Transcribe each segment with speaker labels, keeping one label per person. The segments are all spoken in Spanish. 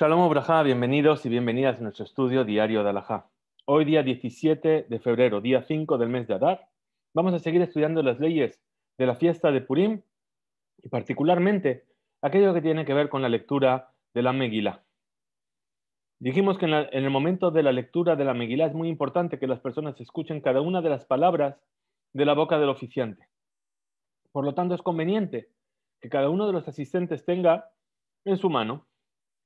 Speaker 1: Shalom Obraja, bienvenidos y bienvenidas a nuestro estudio diario de Alajá. Hoy día 17 de febrero, día 5 del mes de Adar, vamos a seguir estudiando las leyes de la fiesta de Purim y particularmente aquello que tiene que ver con la lectura de la Megilá. Dijimos que en, el momento de la lectura de la Megilá es muy importante que las personas escuchen cada una de las palabras de la boca del oficiante. Por lo tanto, es conveniente que cada uno de los asistentes tenga en su mano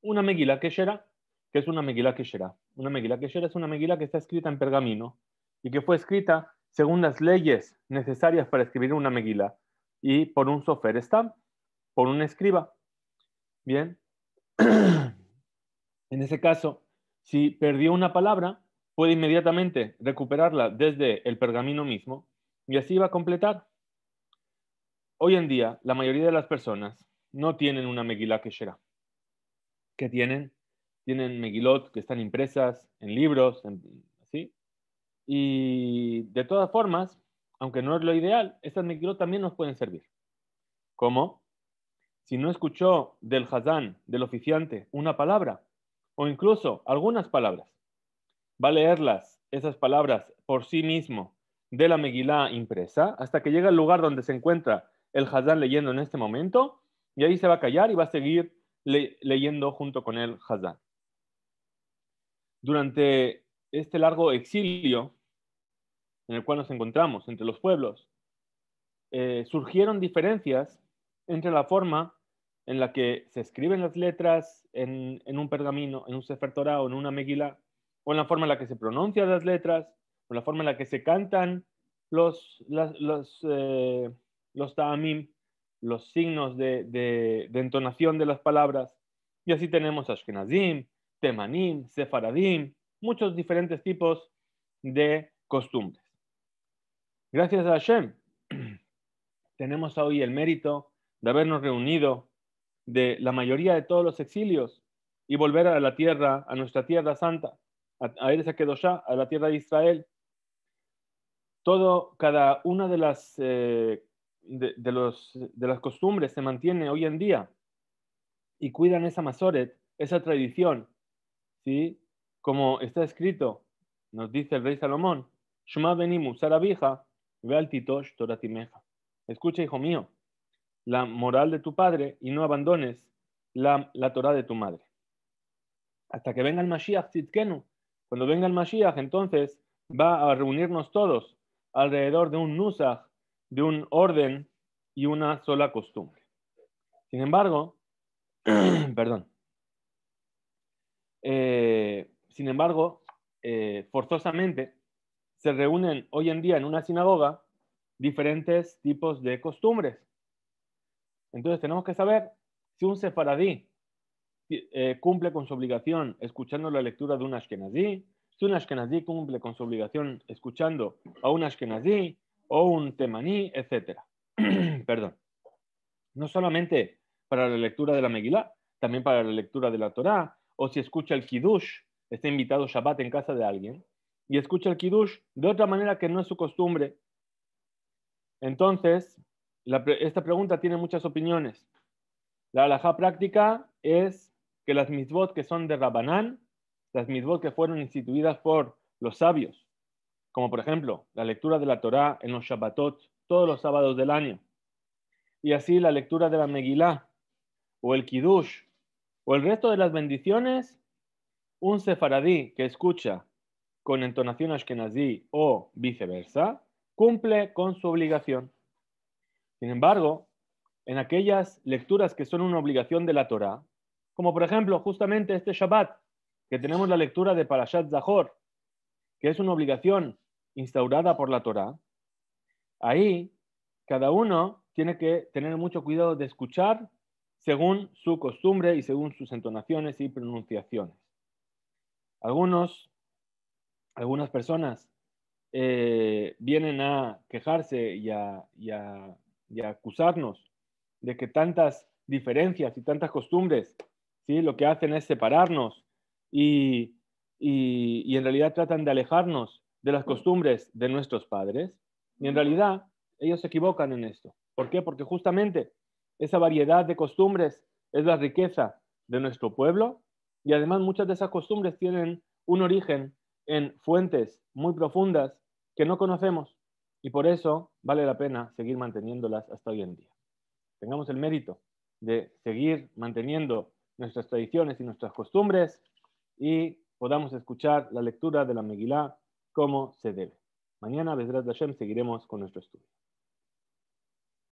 Speaker 1: una Megilá Keshera, que es una Megilá Keshera. Una Megilá Keshera es una Megilá que está escrita en pergamino y que fue escrita según las leyes necesarias para escribir una Megilá y por un sofer está, por un escriba. Bien. en ese caso, si perdió una palabra, puede inmediatamente recuperarla desde el pergamino mismo y así va a completar. Hoy en día, la mayoría de las personas no tienen una Megilá Keshera que tienen. Tienen Megilot que están impresas en libros, en, así. Y de todas formas, aunque no es lo ideal, estas Megilot también nos pueden servir. ¿Cómo? Si no escuchó del Hazán, del oficiante, una palabra, o incluso algunas palabras, va a leerlas, esas palabras, por sí mismo, de la Megilá impresa, hasta que llega al lugar donde se encuentra el Hazán leyendo en este momento, y ahí se va a callar y va a seguir leyendo junto con el Hazán. Durante este largo exilio en el cual nos encontramos entre los pueblos, eh, surgieron diferencias entre la forma en la que se escriben las letras en, un pergamino, en un Sefer Torah o en una Megillah, o en la forma en la que se pronuncian las letras, o en la forma en la que se cantan los, los, eh, los Ta'amim, los signos de, entonación de las palabras. Y así tenemos Ashkenazim, Temanim, Sefaradim, muchos diferentes tipos de costumbres. Gracias a Hashem, tenemos hoy el mérito de habernos reunido de la mayoría de todos los exilios y volver a la tierra, a nuestra tierra santa, a quedó ya a la tierra de Israel. Todo, cada una de las eh, de, las costumbres se mantiene hoy en día y cuidan esa masoret, esa tradición, ¿sí? Como está escrito, nos dice el rey Salomón, ve al Escucha, hijo mío, la moral de tu padre y no abandones la, la Torah de tu madre. Hasta que venga el Mashiach Cuando venga el Mashiach, entonces va a reunirnos todos alrededor de un Nusach de un orden y una sola costumbre. Sin embargo, perdón, eh, sin embargo, eh, forzosamente se reúnen hoy en día en una sinagoga diferentes tipos de costumbres. Entonces tenemos que saber si un sefaradí eh, cumple con su obligación escuchando la lectura de un ashkenazí, si un ashkenazí cumple con su obligación escuchando a un ashkenazí, o un temaní, etc. Perdón. No solamente para la lectura de la Megilá, también para la lectura de la Torá, o si escucha el Kiddush, está invitado Shabbat en casa de alguien, y escucha el Kiddush de otra manera que no es su costumbre. Entonces, esta pregunta tiene muchas opiniones. La halajá práctica es que las mitzvot que son de Rabanán, las mitzvot que fueron instituidas por los sabios, como por ejemplo la lectura de la Torá en los Shabbatot todos los sábados del año, y así la lectura de la Megilá, o el Kiddush, o el resto de las bendiciones, un sefaradí que escucha con entonación ashkenazí o viceversa, cumple con su obligación. Sin embargo, en aquellas lecturas que son una obligación de la Torá, como por ejemplo justamente este Shabbat, que tenemos la lectura de Parashat Zahor, que es una obligación instaurada por la Torá, ahí cada uno tiene que tener mucho cuidado de escuchar según su costumbre y según sus entonaciones y pronunciaciones. Algunos, algunas personas eh, vienen a quejarse y a, acusarnos de que tantas diferencias y tantas costumbres ¿sí? lo que hacen es separarnos y, y en realidad tratan de alejarnos de las costumbres de nuestros padres, y en realidad ellos se equivocan en esto. ¿Por qué? Porque justamente esa variedad de costumbres es la riqueza de nuestro pueblo y además muchas de esas costumbres tienen un origen en fuentes muy profundas que no conocemos y por eso vale la pena seguir manteniéndolas hasta hoy en día. Tengamos el mérito de seguir manteniendo nuestras tradiciones y nuestras costumbres y podamos escuchar la lectura de la Megilá como se debe. Mañana, de Hashem, seguiremos con nuestro estudio.